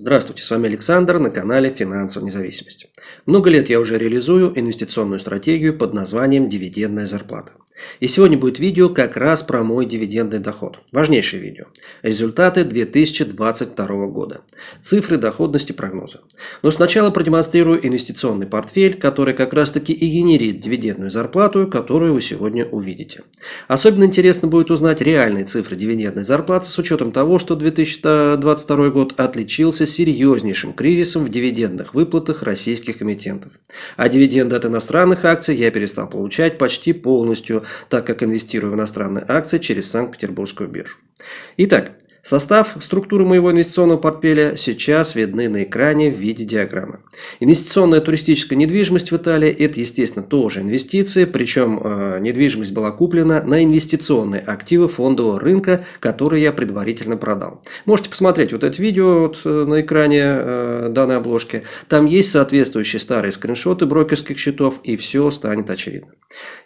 Здравствуйте, с вами Александр на канале «Финансовая независимость». Много лет я уже реализую инвестиционную стратегию под названием «Дивидендная зарплата». И сегодня будет видео как раз про мой дивидендный доход. Важнейшее видео. Результаты 2022 года. Цифры доходности прогноза. Но сначала продемонстрирую инвестиционный портфель, который как раз таки и генерит дивидендную зарплату, которую вы сегодня увидите. Особенно интересно будет узнать реальные цифры дивидендной зарплаты с учетом того, что 2022 год отличился серьезнейшим кризисом в дивидендных выплатах российских эмитентов. А дивиденды от иностранных акций я перестал получать почти полностью, так как инвестирую в иностранные акции через Санкт-Петербургскую биржу. Итак, Состав структуры моего инвестиционного портфеля сейчас видны на экране в виде диаграммы. Инвестиционная туристическая недвижимость в Италии – это, естественно, тоже инвестиции, причем э, недвижимость была куплена на инвестиционные активы фондового рынка, которые я предварительно продал. Можете посмотреть вот это видео вот, э, на экране э, данной обложки. Там есть соответствующие старые скриншоты брокерских счетов, и все станет очевидно.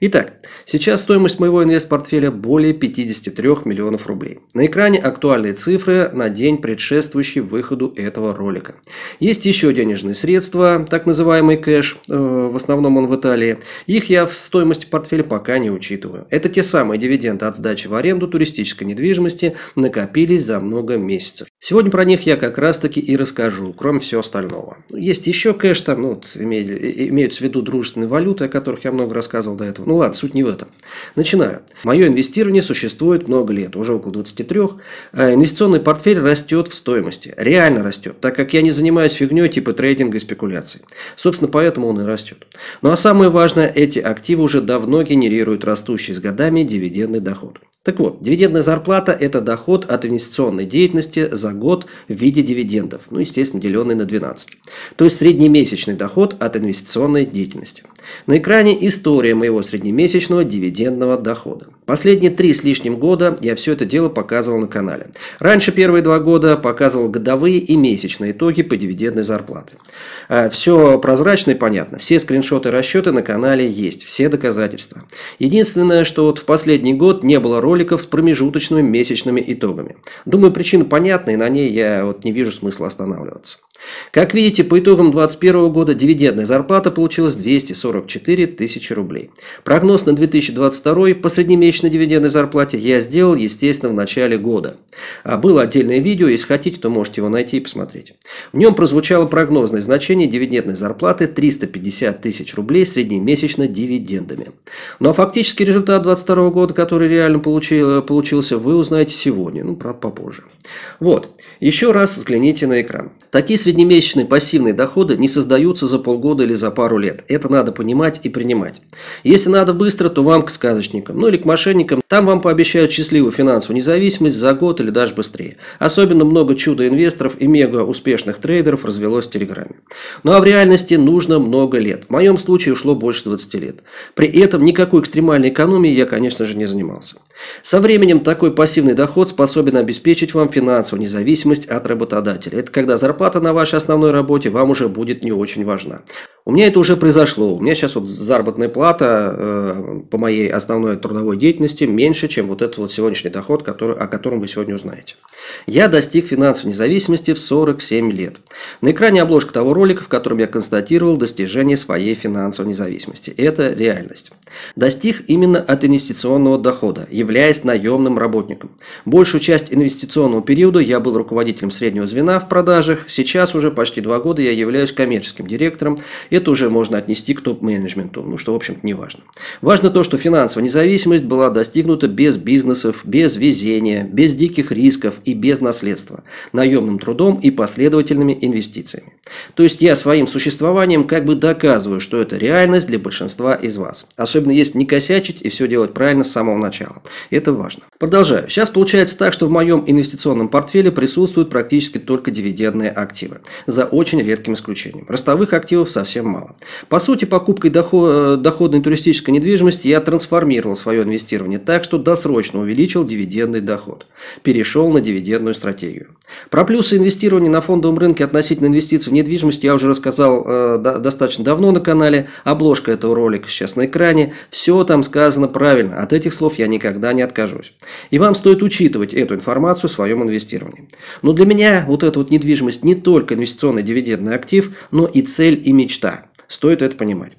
Итак, сейчас стоимость моего портфеля более 53 миллионов рублей. На экране актуальный базовые цифры на день, предшествующий выходу этого ролика. Есть еще денежные средства, так называемый кэш, э, в основном он в Италии. Их я в стоимости портфеля пока не учитываю. Это те самые дивиденды от сдачи в аренду туристической недвижимости накопились за много месяцев. Сегодня про них я как раз-таки и расскажу, кроме всего остального. Ну, есть еще кэш, там ну, вот, имели, э, имеются в виду дружественные валюты, о которых я много рассказывал до этого. Ну ладно, суть не в этом. Начинаю. Мое инвестирование существует много лет, уже около 23. Э, инвестиционный портфель растет в стоимости. Реально растет, так как я не занимаюсь фигней типа трейдинга и спекуляций. Собственно, поэтому он и растет. Ну а самое важное, эти активы уже давно генерируют растущий с годами дивидендный доход. Так вот, дивидендная зарплата – это доход от инвестиционной деятельности за год в виде дивидендов, ну, естественно, деленный на 12. То есть среднемесячный доход от инвестиционной деятельности. На экране история моего среднемесячного дивидендного дохода. Последние три с лишним года я все это дело показывал на канале. Раньше первые два года показывал годовые и месячные итоги по дивидендной зарплате. А, все прозрачно и понятно. Все скриншоты и расчеты на канале есть. Все доказательства. Единственное, что вот в последний год не было роликов с промежуточными месячными итогами. Думаю, причина понятна, и на ней я вот не вижу смысла останавливаться. Как видите, по итогам 2021 года дивидендная зарплата получилась 244 тысячи рублей. Прогноз на 2022 по среднемесячной дивидендной зарплате я сделал, естественно, в начале года. А было отдельное видео, если хотите, то можете его найти и посмотреть. В нем прозвучало прогнозное значение дивидендной зарплаты 350 тысяч рублей среднемесячно дивидендами. Но ну, а фактический результат 2022 года, который реально получил, получился, вы узнаете сегодня, ну, попозже. Вот, еще раз взгляните на экран. Такие среднемесячные пассивные доходы не создаются за полгода или за пару лет. Это надо понимать и принимать. Если надо быстро, то вам к сказочникам, ну или к мошенникам. Там вам пообещают счастливую финансовую независимость за год или даже быстрее. Особенно много чудо-инвесторов и мега-успешных трейдеров развелось в Телеграме. Ну а в реальности нужно много лет. В моем случае ушло больше 20 лет. При этом никакой экстремальной экономии я, конечно же, не занимался. Со временем такой пассивный доход способен обеспечить вам финансовую независимость от работодателя. Это когда зарплата на вас вашей основной работе вам уже будет не очень важна. У меня это уже произошло. У меня сейчас вот заработная плата э, по моей основной трудовой деятельности меньше, чем вот этот вот сегодняшний доход, который, о котором вы сегодня узнаете. Я достиг финансовой независимости в 47 лет. На экране обложка того ролика, в котором я констатировал достижение своей финансовой независимости. Это реальность. Достиг именно от инвестиционного дохода, являясь наемным работником. Большую часть инвестиционного периода я был руководителем среднего звена в продажах. Сейчас уже почти два года я являюсь коммерческим директором это уже можно отнести к топ-менеджменту, ну что, в общем-то, не важно. Важно то, что финансовая независимость была достигнута без бизнесов, без везения, без диких рисков и без наследства, наемным трудом и последовательными инвестициями. То есть я своим существованием как бы доказываю, что это реальность для большинства из вас. Особенно если не косячить и все делать правильно с самого начала. Это важно. Продолжаю. Сейчас получается так, что в моем инвестиционном портфеле присутствуют практически только дивидендные активы, за очень редким исключением. Ростовых активов совсем мало. По сути, покупкой э, доходной туристической недвижимости я трансформировал свое инвестирование так, что досрочно увеличил дивидендный доход. Перешел на дивидендную стратегию. Про плюсы инвестирования на фондовом рынке относительно инвестиций в недвижимость я уже рассказал э, достаточно давно на канале. Обложка этого ролика сейчас на экране. Все там сказано правильно. От этих слов я никогда не откажусь. И вам стоит учитывать эту информацию в своем инвестировании. Но для меня вот эта вот недвижимость не только инвестиционный дивидендный актив, но и цель и мечта. Стоит это понимать.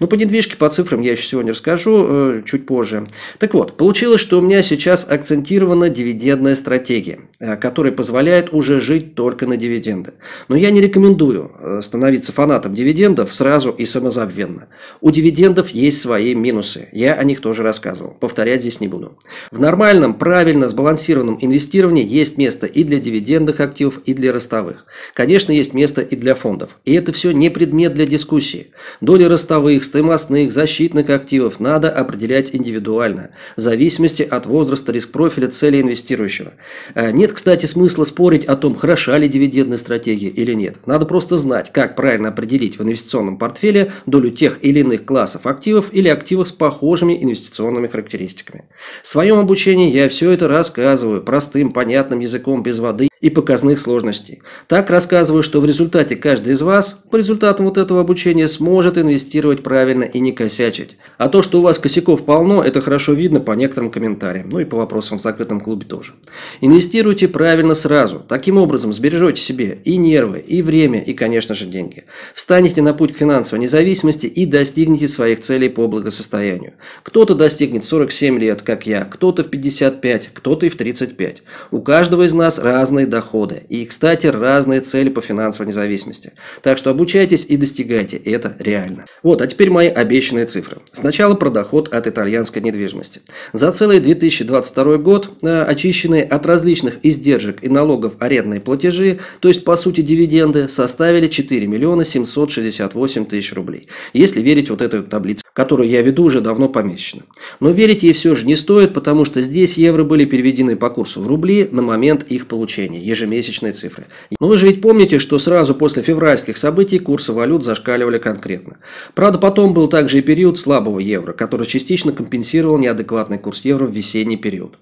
Ну, по недвижке, по цифрам я еще сегодня расскажу, э, чуть позже. Так вот, получилось, что у меня сейчас акцентирована дивидендная стратегия, э, которая позволяет уже жить только на дивиденды. Но я не рекомендую э, становиться фанатом дивидендов сразу и самозабвенно. У дивидендов есть свои минусы, я о них тоже рассказывал, повторять здесь не буду. В нормальном, правильно сбалансированном инвестировании есть место и для дивидендных активов, и для ростовых. Конечно, есть место и для фондов. И это все не предмет для дискуссии. Доля ростовых кустовых, стоимостных, защитных активов надо определять индивидуально, в зависимости от возраста, риск-профиля, цели инвестирующего. А нет, кстати, смысла спорить о том, хороша ли дивидендная стратегия или нет. Надо просто знать, как правильно определить в инвестиционном портфеле долю тех или иных классов активов или активов с похожими инвестиционными характеристиками. В своем обучении я все это рассказываю простым, понятным языком, без воды и показных сложностей. Так рассказываю, что в результате каждый из вас по результатам вот этого обучения сможет инвестировать правильно и не косячить. А то, что у вас косяков полно, это хорошо видно по некоторым комментариям, ну и по вопросам в закрытом клубе тоже. Инвестируйте правильно сразу. Таким образом сбережете себе и нервы, и время, и, конечно же, деньги. Встанете на путь к финансовой независимости и достигнете своих целей по благосостоянию. Кто-то достигнет 47 лет, как я, кто-то в 55, кто-то и в 35. У каждого из нас разные дохода. И, кстати, разные цели по финансовой независимости. Так что обучайтесь и достигайте, это реально. Вот, а теперь мои обещанные цифры. Сначала про доход от итальянской недвижимости. За целый 2022 год э, очищенные от различных издержек и налогов арендные платежи, то есть по сути дивиденды, составили 4 миллиона 768 тысяч рублей. Если верить вот этой таблице, которую я веду уже давно помещено Но верить ей все же не стоит, потому что здесь евро были переведены по курсу в рубли на момент их получения движения, ежемесячные цифры. Но вы же ведь помните, что сразу после февральских событий курсы валют зашкаливали конкретно. Правда, потом был также и период слабого евро, который частично компенсировал неадекватный курс евро в весенний период.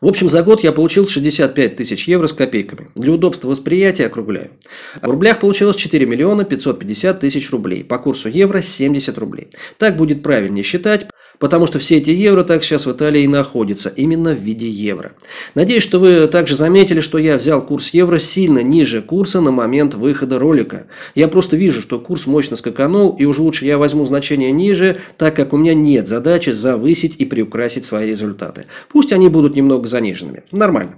В общем, за год я получил 65 тысяч евро с копейками. Для удобства восприятия округляю. В рублях получилось 4 миллиона 550 тысяч рублей. По курсу евро 70 рублей. Так будет правильнее считать, потому что все эти евро так сейчас в Италии и находятся, именно в виде евро. Надеюсь, что вы также заметили, что я взял взял курс евро сильно ниже курса на момент выхода ролика. Я просто вижу, что курс мощно скаканул, и уже лучше я возьму значение ниже, так как у меня нет задачи завысить и приукрасить свои результаты. Пусть они будут немного заниженными. Нормально.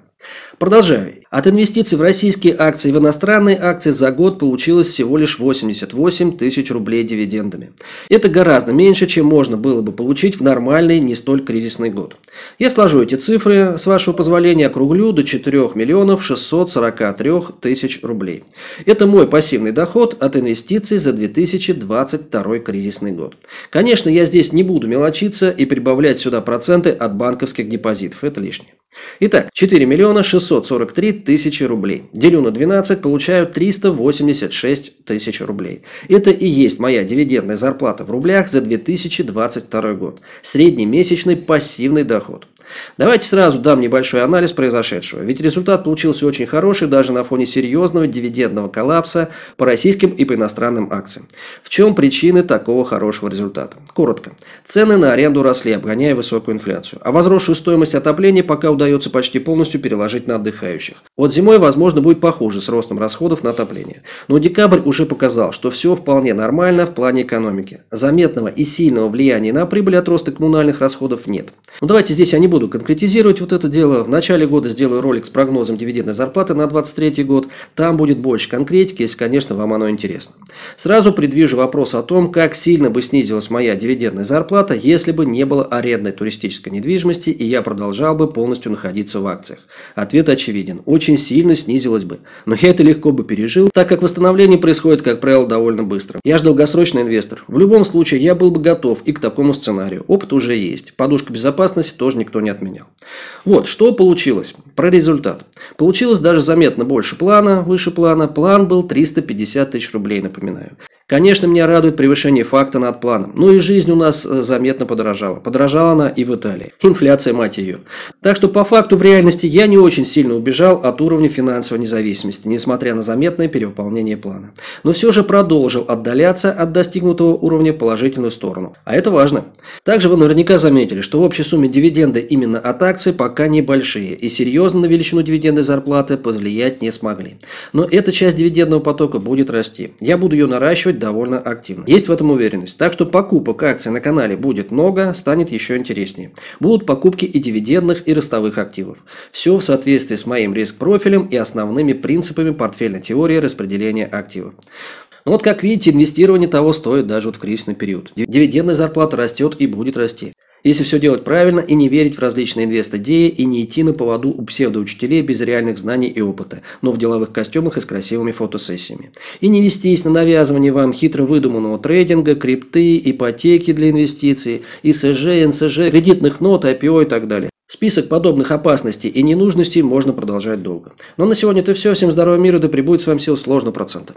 Продолжаю. От инвестиций в российские акции и в иностранные акции за год получилось всего лишь 88 тысяч рублей дивидендами. Это гораздо меньше, чем можно было бы получить в нормальный, не столь кризисный год. Я сложу эти цифры, с вашего позволения, округлю до 4 миллионов 643 тысяч рублей. Это мой пассивный доход от инвестиций за 2022 кризисный год. Конечно, я здесь не буду мелочиться и прибавлять сюда проценты от банковских депозитов, это лишнее. Итак, 4 миллиона 643 тысячи рублей. Делю на 12, получаю 386 тысяч рублей. Это и есть моя дивидендная зарплата в рублях за 2022 год. Среднемесячный пассивный доход. Давайте сразу дам небольшой анализ произошедшего, ведь результат получился очень хороший даже на фоне серьезного дивидендного коллапса по российским и по иностранным акциям. В чем причины такого хорошего результата? Коротко. Цены на аренду росли, обгоняя высокую инфляцию, а возросшую стоимость отопления пока удалось удается почти полностью переложить на отдыхающих. Вот зимой, возможно, будет похоже с ростом расходов на отопление. Но декабрь уже показал, что все вполне нормально в плане экономики. Заметного и сильного влияния на прибыль от роста коммунальных расходов нет. Ну давайте здесь я не буду конкретизировать вот это дело. В начале года сделаю ролик с прогнозом дивидендной зарплаты на 2023 год. Там будет больше конкретики, если, конечно, вам оно интересно. Сразу предвижу вопрос о том, как сильно бы снизилась моя дивидендная зарплата, если бы не было арендной туристической недвижимости и я продолжал бы полностью находиться в акциях? Ответ очевиден. Очень сильно снизилось бы. Но я это легко бы пережил, так как восстановление происходит, как правило, довольно быстро. Я же долгосрочный инвестор. В любом случае, я был бы готов и к такому сценарию. Опыт уже есть. Подушка безопасности тоже никто не отменял. Вот, что получилось? Про результат. Получилось даже заметно больше плана, выше плана. План был 350 тысяч рублей, напоминаю. Конечно, меня радует превышение факта над планом. Но и жизнь у нас э, заметно подорожала. Подорожала она и в Италии. Инфляция, мать ее. Так что по факту в реальности я не очень сильно убежал от уровня финансовой независимости, несмотря на заметное перевыполнение плана. Но все же продолжил отдаляться от достигнутого уровня в положительную сторону. А это важно. Также вы наверняка заметили, что в общей сумме дивиденды именно от акций пока небольшие и серьезно на величину дивиденды зарплаты повлиять не смогли. Но эта часть дивидендного потока будет расти. Я буду ее наращивать довольно активно. Есть в этом уверенность. Так что покупок акций на канале будет много, станет еще интереснее. Будут покупки и дивидендных, и ростовых активов. Все в соответствии с моим риск-профилем и основными принципами портфельной теории распределения активов. Но ну вот как видите, инвестирование того стоит даже вот в кризисный период. Дивидендная зарплата растет и будет расти. Если все делать правильно и не верить в различные инвест-идеи и не идти на поводу у псевдоучителей без реальных знаний и опыта, но в деловых костюмах и с красивыми фотосессиями. И не вестись на навязывание вам хитро выдуманного трейдинга, крипты, ипотеки для инвестиций, ИСЖ, НСЖ, кредитных нот, IPO и так далее. Список подобных опасностей и ненужностей можно продолжать долго. Но ну, на сегодня это все. Всем здоровья мира, да пребудет с вами сил сложно процента.